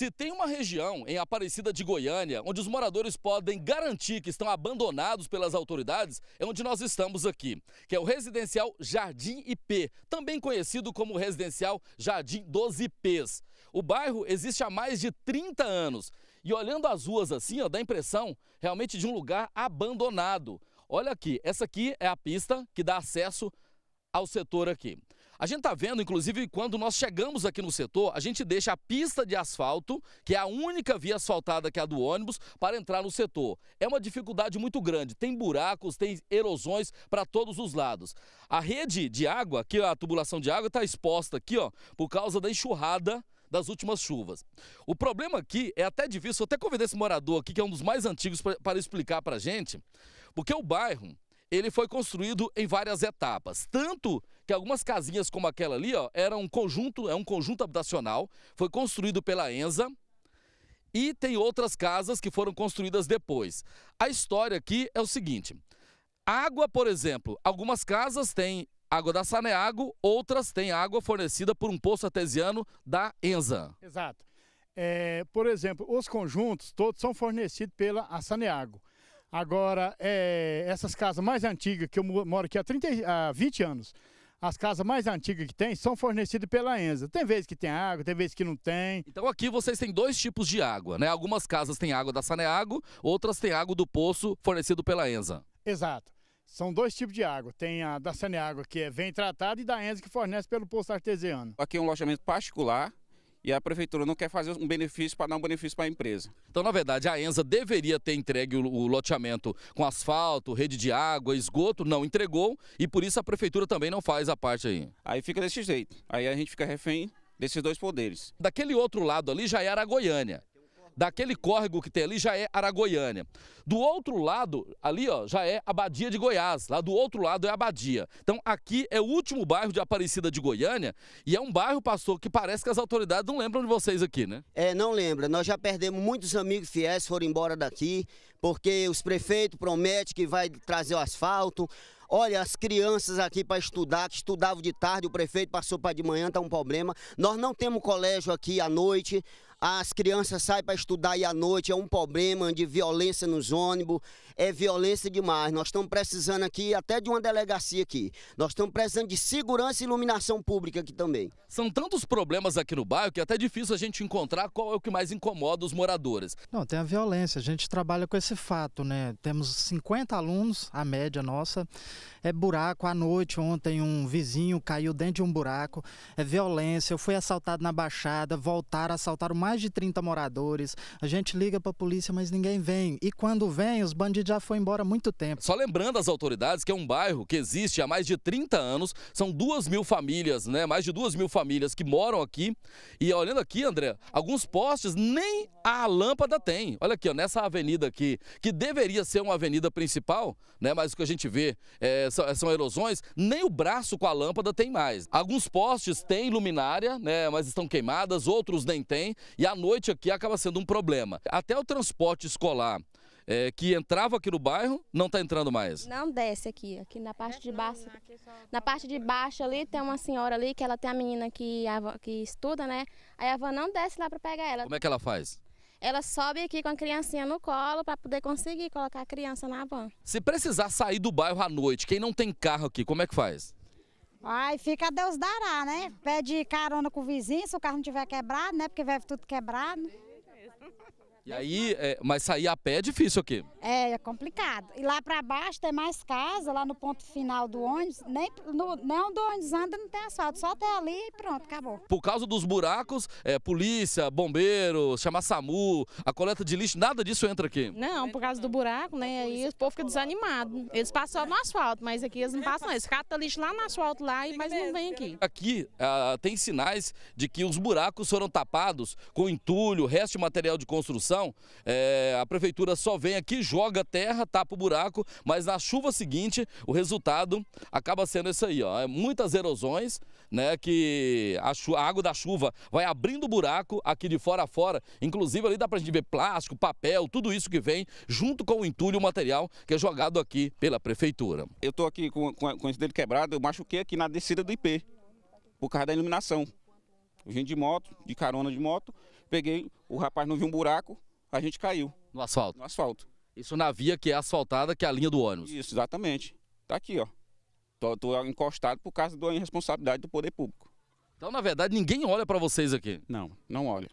Se tem uma região em Aparecida de Goiânia onde os moradores podem garantir que estão abandonados pelas autoridades, é onde nós estamos aqui, que é o residencial Jardim IP, também conhecido como residencial Jardim dos IPs. O bairro existe há mais de 30 anos e olhando as ruas assim, ó, dá a impressão realmente de um lugar abandonado. Olha aqui, essa aqui é a pista que dá acesso ao setor aqui. A gente está vendo, inclusive, quando nós chegamos aqui no setor, a gente deixa a pista de asfalto, que é a única via asfaltada que é a do ônibus, para entrar no setor. É uma dificuldade muito grande. Tem buracos, tem erosões para todos os lados. A rede de água, aqui a tubulação de água, está exposta aqui, ó, por causa da enxurrada das últimas chuvas. O problema aqui é até difícil, eu até convidei esse morador aqui, que é um dos mais antigos, para explicar para a gente, porque o bairro ele foi construído em várias etapas, tanto que algumas casinhas como aquela ali, ó, era um conjunto, é um conjunto habitacional, foi construído pela Ensa, e tem outras casas que foram construídas depois. A história aqui é o seguinte: água, por exemplo, algumas casas têm água da Saneago, outras têm água fornecida por um poço artesiano da Ensa. Exato. É, por exemplo, os conjuntos todos são fornecidos pela Saneago. Agora, é, essas casas mais antigas, que eu moro aqui há, 30, há 20 anos, as casas mais antigas que tem são fornecidas pela Enza. Tem vezes que tem água, tem vezes que não tem. Então aqui vocês têm dois tipos de água, né? Algumas casas têm água da Saneago, outras têm água do poço fornecido pela Enza. Exato. São dois tipos de água. Tem a da saneago que é, vem tratada, e da Enza, que fornece pelo poço artesiano. Aqui é um alojamento particular, e a prefeitura não quer fazer um benefício para dar um benefício para a empresa. Então, na verdade, a Ensa deveria ter entregue o, o, loteamento com asfalto, rede de água, esgoto, não entregou e por isso a prefeitura também não faz a parte aí. Aí fica desse jeito. Aí a gente fica refém desses dois poderes. Daquele outro lado ali já era a Goiânia daquele córrego que tem ali já é Aragoiânia. Do outro lado, ali ó, já é Abadia de Goiás, lá do outro lado é Abadia Então aqui é o último bairro de Aparecida de Goiânia e é um bairro, pastor, que parece que as autoridades não lembram de vocês aqui, né? É, não lembra. Nós já perdemos muitos amigos fiéis, foram embora daqui, porque os prefeitos prometem que vai trazer o asfalto, Olha, as crianças aqui para estudar, que estudavam de tarde, o prefeito passou para de manhã, está um problema. Nós não temos colégio aqui à noite as crianças saem para estudar e à noite, é um problema de violência nos ônibus, é violência demais. Nós estamos precisando aqui até de uma delegacia aqui. Nós estamos precisando de segurança e iluminação pública aqui também. São tantos problemas aqui no bairro que é até difícil a gente encontrar qual é o que mais incomoda os moradores. Não, tem a violência, a gente trabalha com esse fato, né? Temos 50 alunos, a média nossa, é buraco à noite, ontem um vizinho caiu dentro de um buraco, é violência, eu fui assaltado na Baixada, voltaram, assaltaram mais mais de 30 moradores. A gente liga para a polícia, mas ninguém vem. E quando vem, os bandidos já foram embora há muito tempo. Só lembrando as autoridades que é um bairro que existe há mais de 30 anos, são duas mil famílias, né? Mais de duas mil famílias que moram aqui. E olhando aqui, André, alguns postes nem a lâmpada tem. Olha aqui, ó, nessa avenida aqui, que deveria ser uma avenida principal, né? Mas o que a gente vê é, são, são erosões, nem o braço com a lâmpada tem mais. Alguns postes têm luminária, né? Mas estão queimadas, outros nem têm. E à noite aqui acaba sendo um problema. Até o transporte escolar é, que entrava aqui no bairro não está entrando mais? Não desce aqui, aqui na parte de baixo. Na parte de baixo ali tem uma senhora ali que ela tem a menina que, a que estuda, né? Aí a van não desce lá para pegar ela. Como é que ela faz? Ela sobe aqui com a criancinha no colo para poder conseguir colocar a criança na van. Se precisar sair do bairro à noite, quem não tem carro aqui, como é que faz? Aí fica Deus dará, né? Pede carona com o vizinho, se o carro não tiver quebrado, né? Porque vai tudo quebrado. E aí, é, mas sair a pé é difícil aqui. É, é complicado. E lá para baixo tem mais casa, lá no ponto final do ônibus. Nem no, o ônibus anda, não tem asfalto. Só até ali e pronto, acabou. Por causa dos buracos, é, polícia, bombeiros, chamar SAMU, a coleta de lixo, nada disso entra aqui. Não, por causa do buraco, né? Aí o povo fica desanimado. Eles passam no asfalto, mas aqui eles não passam, não. Eles catam lixo lá no asfalto, lá, mas não vem aqui. Aqui ah, tem sinais de que os buracos foram tapados com entulho, resto de material material de construção, é, a prefeitura só vem aqui, joga terra, tapa o buraco, mas na chuva seguinte o resultado acaba sendo isso aí, ó. É muitas erosões, né, que a, a, água da chuva vai abrindo o buraco aqui de fora a fora, inclusive ali dá pra gente ver plástico, papel, tudo isso que vem junto com o entulho, o material que é jogado aqui pela prefeitura. Eu tô aqui com, com, com esse dedo quebrado, eu machuquei aqui na descida do IP, por causa da iluminação. Eu vim de moto, de carona de moto, peguei, o rapaz não viu um buraco, a gente caiu. No asfalto? No asfalto. Isso na via que é asfaltada, que é a linha do ônibus? Isso, exatamente. Tá aqui, ó. Tô, tô encostado por causa da irresponsabilidade do poder público. Então, na verdade, ninguém olha para vocês aqui? Não, não olha.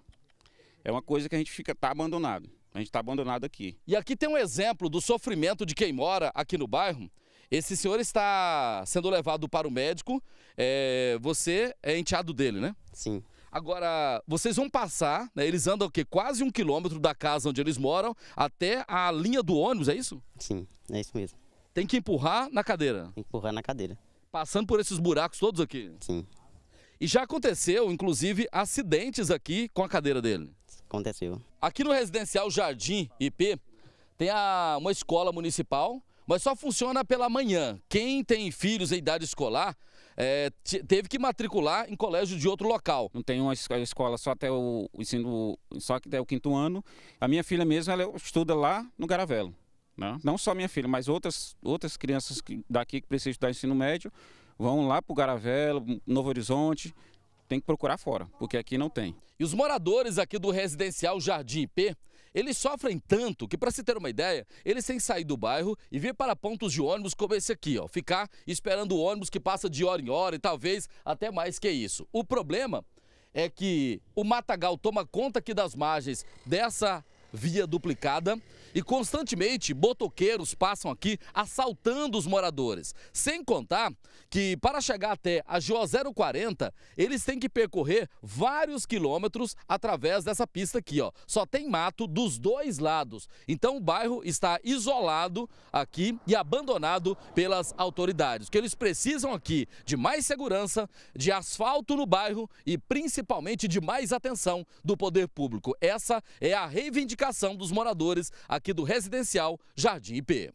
É uma coisa que a gente fica, tá abandonado. A gente está abandonado aqui. E aqui tem um exemplo do sofrimento de quem mora aqui no bairro. Esse senhor está sendo levado para o médico. É, você é enteado dele, né? Sim. Agora, vocês vão passar, né? Eles andam o quê? Quase um quilômetro da casa onde eles moram até a linha do ônibus, é isso? Sim, é isso mesmo. Tem que empurrar na cadeira. Empurrar na cadeira. Passando por esses buracos todos aqui? Sim. E já aconteceu, inclusive, acidentes aqui com a cadeira dele? Aconteceu. Aqui no residencial Jardim IP tem a, uma escola municipal, mas só funciona pela manhã. Quem tem filhos em idade escolar é, teve que matricular em colégio de outro local. Não tem uma escola só até o ensino, só até o quinto ano. A minha filha mesmo, ela estuda lá no Garavelo. Né? Não só minha filha, mas outras, outras crianças daqui que precisam estudar ensino médio vão lá para o Garavelo, Novo Horizonte, tem que procurar fora, porque aqui não tem. E os moradores aqui do residencial Jardim IP eles sofrem tanto que, para se ter uma ideia, eles têm que sair do bairro e vir para pontos de ônibus como esse aqui, ó, ficar esperando o ônibus que passa de hora em hora e talvez até mais que isso. O problema é que o matagal toma conta aqui das margens dessa via duplicada e constantemente botoqueiros passam aqui assaltando os moradores. Sem contar que para chegar até a GO 040, eles têm que percorrer vários quilômetros através dessa pista aqui, ó. Só tem mato dos dois lados. Então o bairro está isolado aqui e abandonado pelas autoridades. O que eles precisam aqui de mais segurança, de asfalto no bairro e principalmente de mais atenção do poder público. Essa é a reivindicação ação dos moradores aqui do residencial Jardim IP.